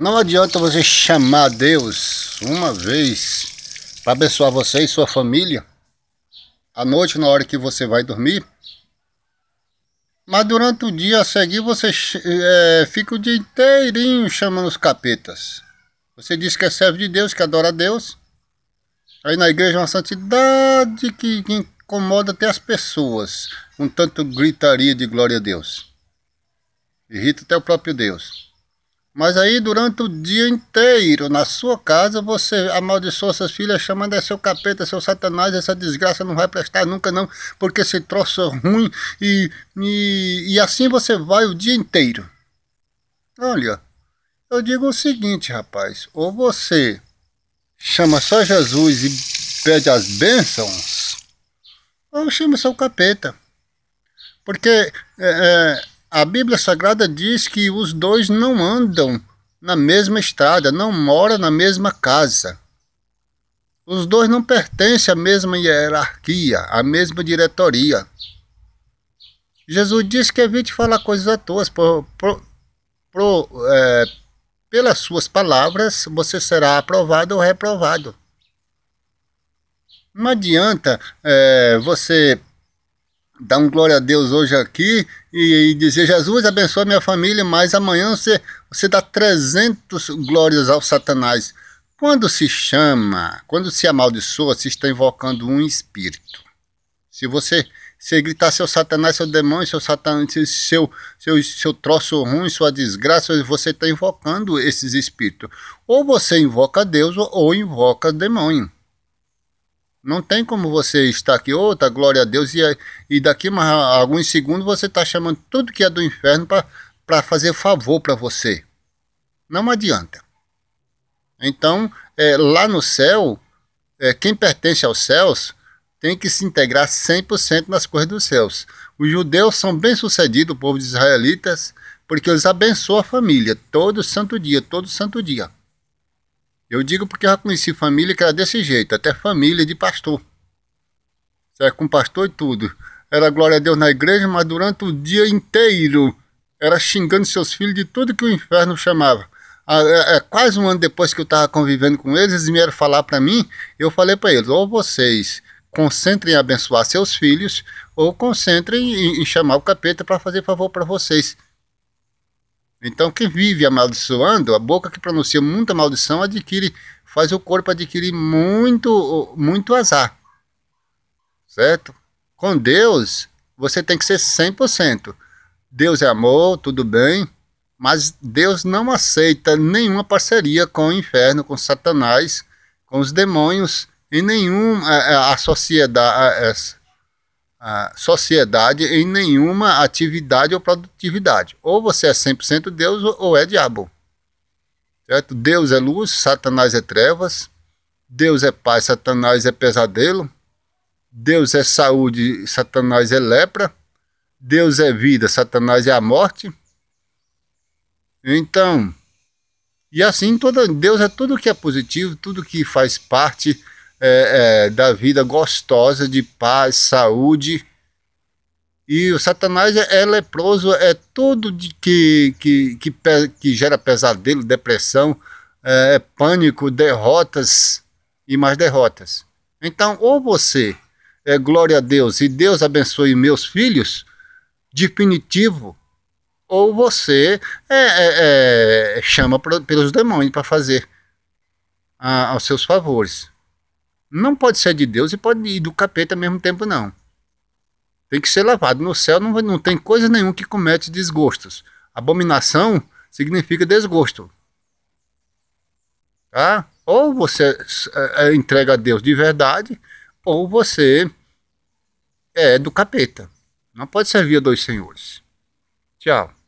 Não adianta você chamar Deus uma vez para abençoar você e sua família à noite na hora que você vai dormir. Mas durante o dia a seguir você é, fica o dia inteirinho chamando os capetas. Você diz que é servo de Deus, que adora a Deus. Aí na igreja é uma santidade que, que incomoda até as pessoas. Um tanto gritaria de glória a Deus. Irrita até o próprio Deus. Mas aí durante o dia inteiro, na sua casa, você amaldiçoou suas filhas chamando é seu capeta, é seu satanás, essa desgraça não vai prestar nunca não, porque esse troço é ruim e, e, e assim você vai o dia inteiro. Olha, eu digo o seguinte, rapaz, ou você chama só Jesus e pede as bênçãos, ou chama seu capeta. Porque é, é, a Bíblia Sagrada diz que os dois não andam na mesma estrada, não moram na mesma casa. Os dois não pertencem à mesma hierarquia, à mesma diretoria. Jesus disse que evite falar coisas à toa, é, pelas suas palavras você será aprovado ou reprovado. Não adianta é, você dar um glória a Deus hoje aqui e, e, dizer: Jesus abençoe minha família, mas amanhã você, você dá 300 glórias ao Satanás. Quando se chama, quando se amaldiçoa, se está invocando um espírito. Se você se gritar seu Satanás, seu demônio, seu Satanás, seu, seu, seu troço ruim, sua desgraça, você está invocando esses espíritos. Ou você invoca Deus ou invoca demônio. Não tem como você estar aqui, outra oh, glória a Deus, e, e daqui a alguns segundos você está chamando tudo que é do inferno para fazer favor para você. Não adianta. Então, é, lá no céu, é, quem pertence aos céus tem que se integrar 100% nas coisas dos céus. Os judeus são bem-sucedidos, o povo de israelitas, porque eles abençoam a família todo santo dia, todo santo dia. Eu digo porque eu já conheci família que era desse jeito, até família de pastor. Com pastor e tudo. Era glória a Deus na igreja, mas durante o dia inteiro era xingando seus filhos de tudo que o inferno chamava. Ah, é, é, quase um ano depois que eu estava convivendo com eles, eles vieram falar para mim. Eu falei para eles: ou vocês concentrem em abençoar seus filhos, ou concentrem em chamar o capeta para fazer favor para vocês. Então, quem vive amaldiçoando, a boca que pronuncia muita maldição adquire, faz o corpo adquirir muito, muito azar. Certo? Com Deus, você tem que ser 100%. Deus é amor, tudo bem, mas Deus não aceita nenhuma parceria com o inferno, com Satanás, com os demônios, em nenhuma a, é, é, a sociedade, é, a sociedade em nenhuma atividade ou produtividade. Ou você é 100% Deus ou é diabo. Certo? Deus é luz, Satanás é trevas. Deus é paz, Satanás é pesadelo. Deus é saúde, Satanás é lepra. Deus é vida, Satanás é a morte. Então, e assim, toda, Deus é tudo que é positivo, tudo que faz parte é, é, da vida gostosa, de paz, saúde. E o Satanás é, é leproso, é tudo de que, que, que, que gera pesadelo, depressão, é, é pânico, derrotas e mais derrotas. Então, ou você é glória a Deus e Deus abençoe meus filhos, definitivo, ou você é, é, é, chama pra, pelos demônios para fazer a, ah, aos seus favores. Não pode ser de Deus e pode ir do capeta ao mesmo tempo, não. Tem que ser lavado. No céu não, não tem coisa nenhuma que comete desgostos. Abominação significa desgosto. Tá? Ou você é, é, entrega a Deus de verdade, ou você é do capeta. Não pode servir a dois senhores. Tchau.